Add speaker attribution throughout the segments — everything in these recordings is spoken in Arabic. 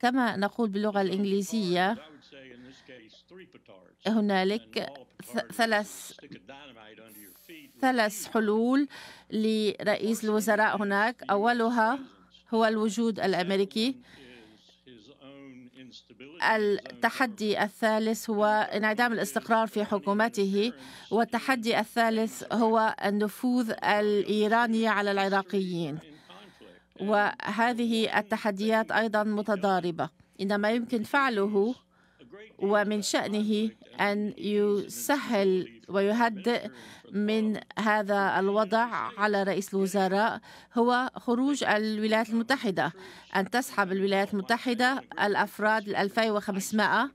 Speaker 1: كما نقول باللغة الإنجليزية هنالك ثلاث ثلاث حلول لرئيس الوزراء هناك أولها هو الوجود الأمريكي التحدي الثالث هو انعدام الاستقرار في حكومته والتحدي الثالث هو النفوذ الإيراني على العراقيين وهذه التحديات أيضا متضاربة إنما يمكن فعله ومن شأنه أن يسهل ويهدئ من هذا الوضع على رئيس الوزراء هو خروج الولايات المتحدة أن تسحب الولايات المتحدة الأفراد 2500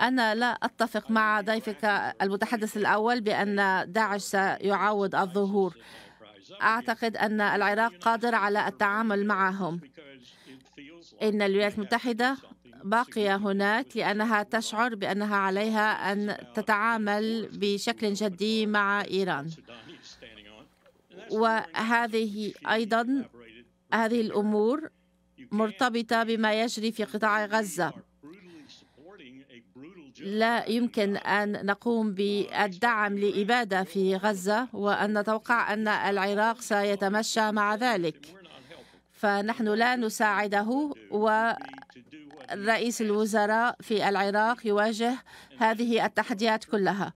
Speaker 1: أنا لا أتفق مع ضيفك المتحدث الأول بأن داعش سيعوض الظهور أعتقد أن العراق قادر على التعامل معهم إن الولايات المتحدة باقية هناك لأنها تشعر بأنها عليها أن تتعامل بشكل جدي مع إيران وهذه أيضا هذه الأمور مرتبطة بما يجري في قطاع غزة لا يمكن أن نقوم بالدعم لإبادة في غزة وأن نتوقع أن العراق سيتمشى مع ذلك فنحن لا نساعده ورئيس الوزراء في العراق يواجه هذه التحديات كلها